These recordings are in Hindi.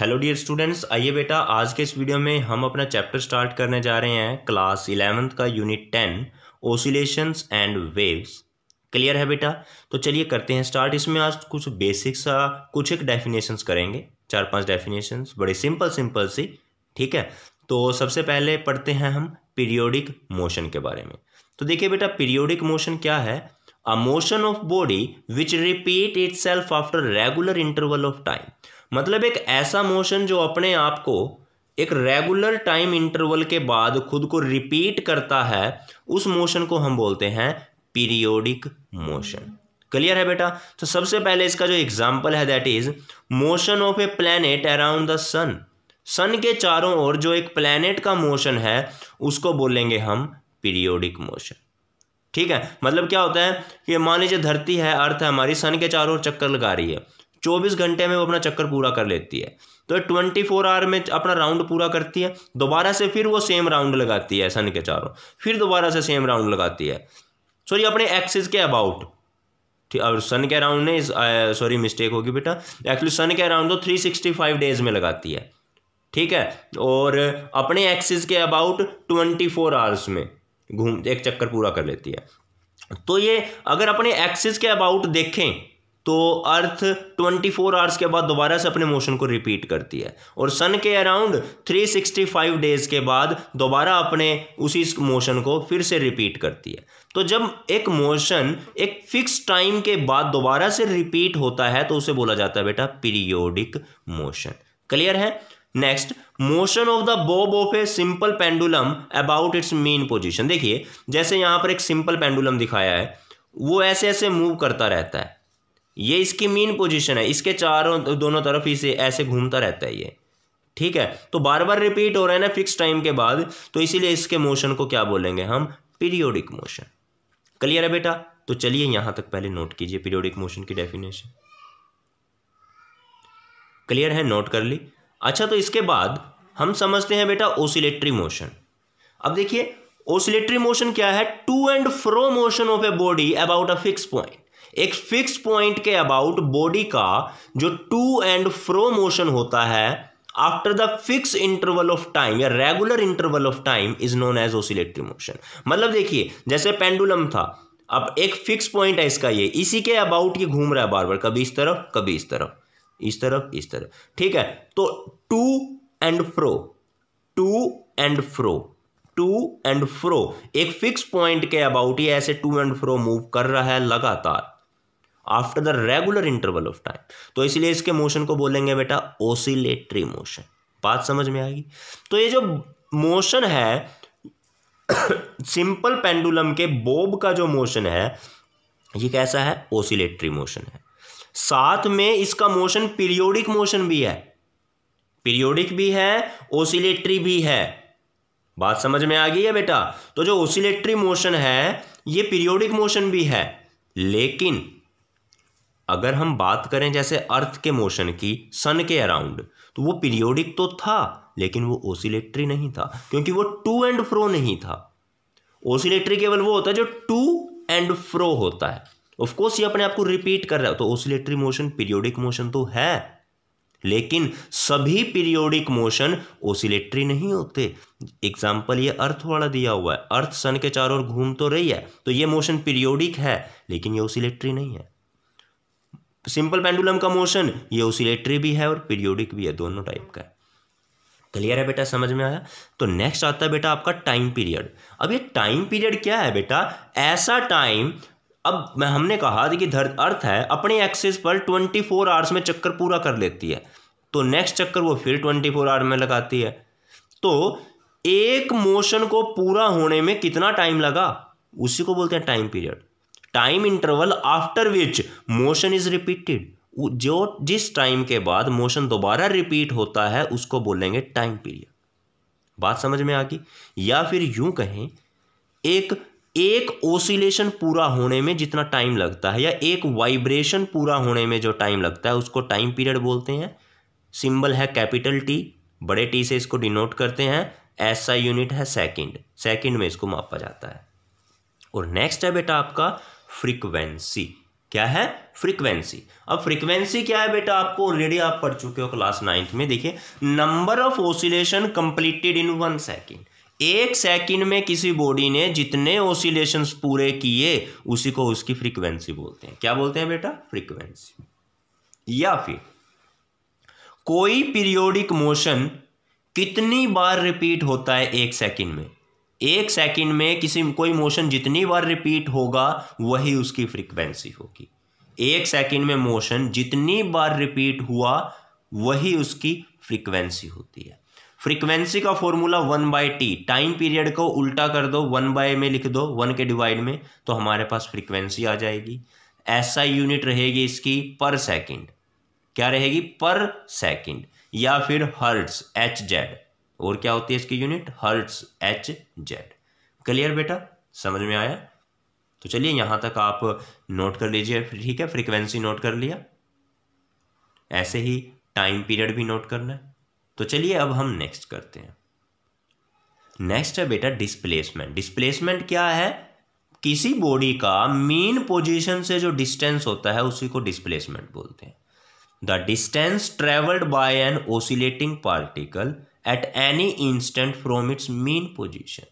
हेलो डियर स्टूडेंट्स आइए बेटा आज के इस वीडियो में हम अपना चैप्टर स्टार्ट करने जा रहे हैं क्लास इलेवेंथ का unit ten oscillations and waves clear है बेटा तो चलिए करते हैं स्टार्ट इसमें आज कुछ बेसिक सा कुछ एक डेफिनेशंस करेंगे चार पांच डेफिनेशंस बड़े सिंपल सिंपल सी ठीक है तो सबसे पहले पढ़ते हैं हम पीरियोडिक मोशन के बारे में तो देखिए बेटा पीरियोडिक मोशन क्या है a motion of body which repeat it after regular interval of time मतलब एक ऐसा मोशन जो अपने आप को एक रेगुलर टाइम इंटरवल के बाद खुद को रिपीट करता है उस मोशन को हम बोलते हैं पीरियोडिक मोशन क्लियर है बेटा तो सबसे पहले इसका जो एग्जाम्पल है that is motion of a planet around the sun sun के चारों ओर जो एक प्लैनेट का मोशन है उसको बोलेंगे हम पीरियोडिक मोशन ठीक है मतलब क्या होता है कि मान लीजिए धरती है अर्थ है हमारी सन के चारों ओर चक्कर लगा रही है चौबीस घंटे में वो अपना चक्कर पूरा कर लेती है तो ट्वेंटी फोर आवर में अपना राउंड पूरा करती है दोबारा से फिर वो सेम राउंड लगाती है सन के चारों फिर दोबारा से सेम राउंड लगाती है सॉरी अपने एक्सिस के अबाउट और सन के अराउंड ने सॉरी मिस्टेक होगी बेटा एक्चुअली सन के अराउंड तो थ्री सिक्सटी फाइव डेज में लगाती है ठीक है और अपने एक्सिस के अबाउट ट्वेंटी फोर आवर्स में घूम एक चक्कर पूरा कर लेती है तो ये अगर अपने एक्सिस के अबाउट देखें तो अर्थ 24 आवर्स के बाद दोबारा से अपने मोशन को रिपीट करती है और सन के अराउंड 365 डेज के बाद दोबारा अपने उसी मोशन को फिर से रिपीट करती है तो जब एक मोशन एक फिक्स टाइम के बाद दोबारा से रिपीट होता है तो उसे बोला जाता है बेटा पीरियोडिक मोशन क्लियर है next motion of the bob of a simple pendulum about its mean position देखिए जैसे यहां पर एक सिंपल पेंडुलम दिखाया है वो ऐसे ऐसे मूव करता रहता है ये इसकी मीन पोजीशन है इसके चारों दोनों तरफ इसे ऐसे घूमता रहता है ये ठीक है तो बार बार रिपीट हो रहा है ना फिक्स टाइम के बाद तो इसीलिए इसके मोशन को क्या बोलेंगे हम पीरियोडिक मोशन क्लियर है बेटा तो चलिए यहां तक पहले नोट कीजिए पीरियोडिक मोशन की डेफिनेशन क्लियर है नोट कर ली अच्छा तो इसके बाद हम समझते हैं बेटा ओसिलेटरी मोशन अब देखिए ओसिलेटरी मोशन क्या है to and fro motion of a body about a fix point एक फिक्स पॉइंट के अबाउट बॉडी का जो टू एंड फ्रो मोशन होता है after the fix interval of time या regular interval of time is known as oscillatory motion मतलब देखिए जैसे पेंडुलम था अब एक फिक्स पॉइंट है इसका ये इसी के अबाउट ये घूम रहा है बार बार कभी इस तरफ कभी इस तरफ इस तरफ इस तरफ ठीक है तो to and fro to and fro to and fro एक फिक्स पॉइंट के अबाउट ये ऐसे टू एंड फ्रो मूव कर रहा है लगातार after the regular interval of time तो इसलिए इसके मोशन को बोलेंगे बेटा ओसिलेटरी मोशन बात समझ में आएगी तो ये जो मोशन है सिंपल पेंडुलम के बोब का जो मोशन है ये कैसा है ओसिलेटरी मोशन है साथ में इसका मोशन पीरियोडिक मोशन भी है पीरियोडिक भी है ओसिलेटरी भी है बात समझ में आ गई है बेटा तो जो ओसिलेटरी मोशन है ये पीरियोडिक मोशन भी है लेकिन अगर हम बात करें जैसे अर्थ के मोशन की सन के अराउंड तो वो पीरियोडिक तो था लेकिन वो ओसिलेटरी नहीं था क्योंकि वो टू एंड फ्रो नहीं था ओसिलेटरी केवल वो होता है जो टू एंड फ्रो होता है ऑफकोर्स ये अपने आप को रिपीट कर रहा है तो ओसिलेटरी मोशन पीरियोडिक मोशन तो है लेकिन सभी पीरियोडिक मोशन ओसिलेटरी नहीं होते एग्जाम्पल ये अर्थ वाला दिया हुआ है अर्थ सन के चारों ओर घूम तो रही है तो ये मोशन पीरियोडिक है लेकिन ये ओसिलेटरी नहीं है सिंपल पेंडुलम का मोशन ये ओसिलेटरी भी है और पीरियोडिक भी है दोनों टाइप का है क्लियर है बेटा समझ में आया तो नेक्स्ट आता है बेटा आपका टाइम पीरियड अब ये टाइम पीरियड क्या है बेटा ऐसा टाइम अब मैं हमने कहा कि धर अर्थ है अपने एक्सिस पर ट्वेंटी फोर आवर्स में चक्कर पूरा कर लेती है तो नेक्स्ट चक्कर वो फिर ट्वेंटी फोर आवर में लगाती है तो एक मोशन को पूरा होने में कितना टाइम लगा उसी को बोलते हैं time period time interval after which motion is repeated जो जिस टाइम के बाद मोशन दोबारा रिपीट होता है उसको बोलेंगे टाइम पीरियड बात समझ में आ गई या फिर यूं कहें एक एक ओसिलेशन पूरा होने में जितना टाइम लगता है या एक वाइब्रेशन पूरा होने में जो टाइम लगता है उसको टाइम पीरियड बोलते हैं सिंबल है कैपिटल टी बड़े टी से इसको डिनोट करते हैं ऐसा यूनिट है सेकंड सेकंड में इसको मापा जाता है और नेक्स्ट है बेटा आपका फ्रीक्वेंसी क्या है फ्रीक्वेंसी अब फ्रीक्वेंसी क्या है बेटा आपको ऑलरेडी आप पढ़ चुके हो क्लास नाइन्थ में देखिए number of oscillation completed in one second एक सेकेंड में किसी बॉडी ने जितने ओसिलेशन पूरे किए उसी को उसकी फ्रीक्वेंसी बोलते हैं क्या बोलते हैं बेटा फ्रीक्वेंसी या फिर कोई पीरियोडिक मोशन कितनी बार रिपीट होता है एक सेकेंड में एक सेकंड में किसी कोई मोशन जितनी बार रिपीट होगा वही उसकी फ्रीक्वेंसी होगी एक सेकंड में मोशन जितनी बार रिपीट हुआ वही उसकी फ्रीक्वेंसी होती है फ्रीक्वेंसी का formula one by T time period को उल्टा कर दो वन बाय में लिख दो वन के डिवाइड में तो हमारे पास फ्रीक्वेंसी आ जाएगी ऐसा यूनिट रहेगी इसकी पर सेकेंड क्या रहेगी पर सेकेंड या फिर हर्ट्स एच जेड और क्या होती है इसकी unit hertz H Z clear बेटा समझ में आया तो चलिए यहां तक आप नोट कर लीजिए ठीक है फ्रीक्वेंसी नोट कर लिया ऐसे ही टाइम पीरियड भी नोट करना है तो चलिए अब हम नेक्स्ट करते हैं नेक्स्ट है बेटा डिस्प्लेसमेंट डिस्प्लेसमेंट क्या है किसी बॉडी का मेन पोजीशन से जो डिस्टेंस होता है उसी को डिस्प्लेसमेंट बोलते हैं the distance travelled by an oscillating particle at any instant from its mean position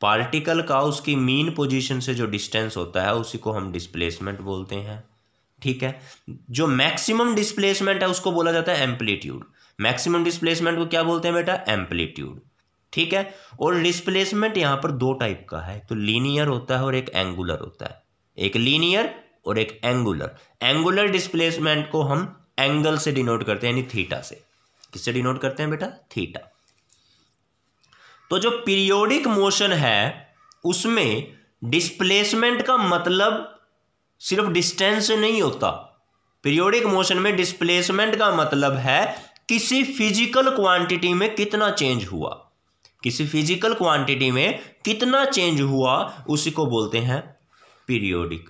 particle का उसकी मीन पोजिशन से जो डिस्टेंस होता है उसी को हम डिस्प्लेसमेंट बोलते हैं ठीक है जो मैक्सिमम डिस्प्लेसमेंट है उसको बोला जाता है एम्पलीट्यूड मैक्सिमम डिस्प्लेसमेंट को क्या बोलते हैं बेटा एम्पलीट्यूड ठीक है और डिस्प्लेसमेंट यहां पर दो टाइप का है तो लीनियर होता है और एक एंगुलर होता है एक लीनियर और एक एंगुलर एंगुलर डिस्प्लेसमेंट को हम एंगल से डिनोट करते हैं यानी थीटा से किससे डिनोट करते हैं बेटा थीटा तो जो पीरियोडिक मोशन है उसमें डिस्प्लेसमेंट का मतलब सिर्फ डिस्टेंस नहीं होता पीरियोडिक मोशन में डिस्प्लेसमेंट का मतलब है किसी फिजिकल क्वांटिटी में कितना चेंज हुआ किसी फिजिकल क्वांटिटी में कितना चेंज हुआ उसी को बोलते हैं पीरियोडिक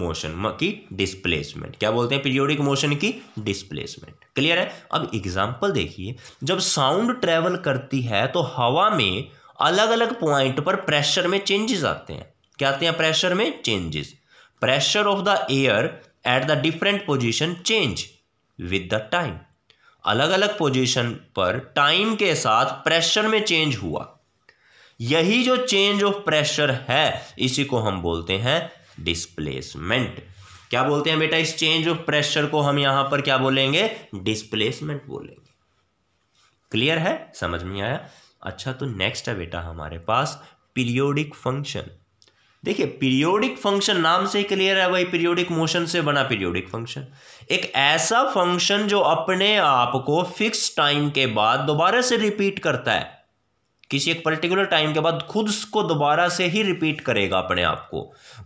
मोशन की डिस्प्लेसमेंट क्या बोलते हैं पीरियोडिक मोशन की डिस्प्लेसमेंट क्लियर है अब एग्जाम्पल देखिए जब साउंड ट्रेवल करती है तो हवा में अलग अलग पॉइंट पर प्रेशर में चेंजेस आते हैं क्या आते हैं प्रेशर में changes pressure of the air at the different position change with the time अलग अलग पोजिशन पर टाइम के साथ प्रेशर में चेंज हुआ यही जो चेंज ऑफ प्रेशर है इसी को हम बोलते हैं डिस्प्लेसमेंट क्या बोलते हैं बेटा इस चेंज ऑफ प्रेशर को हम यहां पर क्या बोलेंगे डिस्प्लेसमेंट बोलेंगे क्लियर है समझ में आया अच्छा तो नेक्स्ट है बेटा हमारे पास पीरियोडिक फंक्शन देखिए पीरियोडिक फंक्शन नाम से ही क्लियर है भाई पीरियोडिक मोशन से बना पीरियोडिक फंक्शन एक ऐसा फंक्शन जो अपने आप को फिक्स टाइम के बाद दोबारा से रिपीट करता है किसी एक पर्टिकुलर टाइम के बाद खुद को दोबारा से ही रिपीट करेगा अपने आप को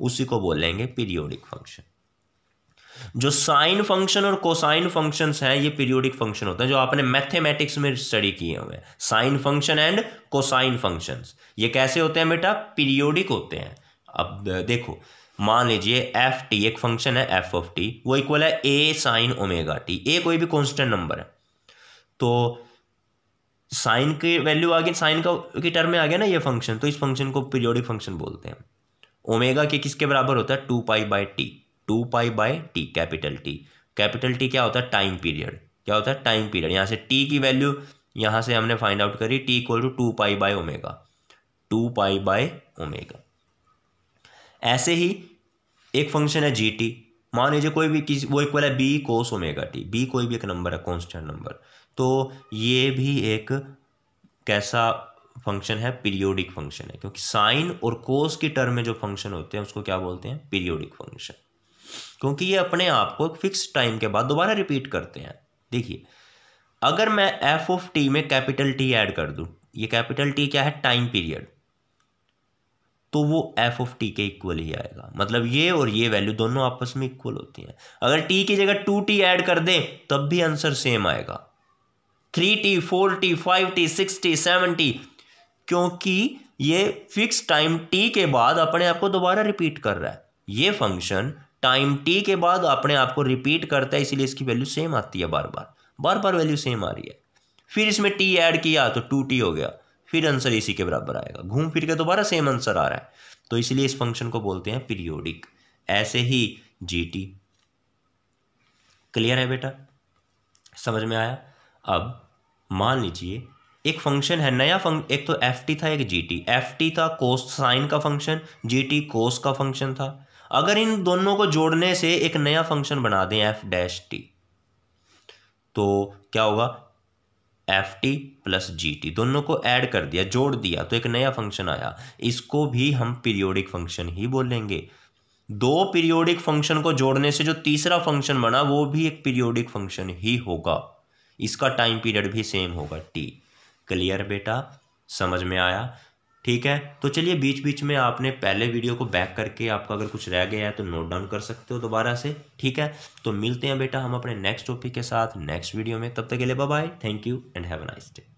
उसी को बोलेंगे पीरियोडिक फंक्शन जो साइन फंक्शन और कोसाइन फंक्शन हैं ये पीरियोडिक फंक्शन होते हैं जो आपने मैथमेटिक्स में स्टडी किए हुए हैं sine function and cosine function ये कैसे होते हैं बेटा पीरियोडिक होते हैं अब देखो मान लीजिए एफ टी एक फंक्शन है एफ ऑफ टी वो इक्वल है A sine omega T A कोई भी कॉन्स्टेंट नंबर है तो साइन की वैल्यू आ गई साइन का की टर्म में आ गया ना ये फंक्शन तो इस फंक्शन को पीरियोडिक फंक्शन बोलते हैं ओमेगा के किसके बराबर होता है two pi by T two pi by T capital T capital T क्या होता है टाइम पीरियड क्या होता है टाइम पीरियड यहाँ से टी की वैल्यू यहाँ से हमने फाइंड आउट करी T equal to two pi by omega two pi by omega ऐसे ही एक फंक्शन है जी टी मान लीजिए कोई भी किसी वो इक्वल है B cos omega T B कोई भी एक नंबर है कॉन्स्टेंट नंबर तो ये भी एक कैसा फंक्शन है पीरियोडिक फंक्शन है क्योंकि साइन और कोस की टर्म में जो फंक्शन होते हैं उसको क्या बोलते हैं पीरियोडिक फंक्शन क्योंकि ये अपने आप को एक फिक्स टाइम के बाद दोबारा रिपीट करते हैं देखिए अगर मैं एफ ऑफ टी में कैपिटल टी ऐड कर दूं ये कैपिटल टी क्या है टाइम पीरियड तो वो एफ ऑफ टी के इक्वल ही आएगा मतलब ये और ये वैल्यू दोनों आपस में इक्वल होती हैं अगर टी की जगह टू टी ऐड कर दें तब भी आंसर सेम आएगा three T four T five T six T seven T क्योंकि ये फिक्स टाइम टी के बाद अपने आप को दोबारा रिपीट कर रहा है ये फंक्शन टाइम टी के बाद अपने आप को रिपीट करता है इसीलिए इसकी वैल्यू सेम आती है बार बार बार बार वैल्यू सेम आ रही है फिर इसमें टी ऐड किया तो टू टी हो गया फिर आंसर इसी के बराबर आएगा घूम फिर के दोबारा सेम आंसर आ रहा है तो इसलिए इस फंक्शन को बोलते हैं पीरियोडिक ऐसे ही जी टी क्लियर है बेटा समझ में आया अब मान लीजिए एक फंक्शन है नया फंक एक तो एफ टी था एक जी टी एफ टी था कोस साइन का फंक्शन जी टी कोस का फंक्शन था अगर इन दोनों को जोड़ने से एक नया फंक्शन बना दें एफ डैश टी तो क्या होगा F T plus G T दोनों को ऐड कर दिया जोड़ दिया तो एक नया फंक्शन आया इसको भी हम पीरियोडिक फंक्शन ही बोलेंगे दो पीरियोडिक फंक्शन को जोड़ने से जो तीसरा फंक्शन बना वो भी एक पीरियोडिक फंक्शन ही होगा इसका टाइम पीरियड भी सेम होगा टी क्लियर बेटा समझ में आया ठीक है तो चलिए बीच बीच में आपने पहले वीडियो को बैक करके आपका अगर कुछ रह गया है तो नोट डाउन कर सकते हो दोबारा से ठीक है तो मिलते हैं बेटा हम अपने नेक्स्ट टॉपिक के साथ नेक्स्ट वीडियो में तब तक के लिए bye thank you and have a nice day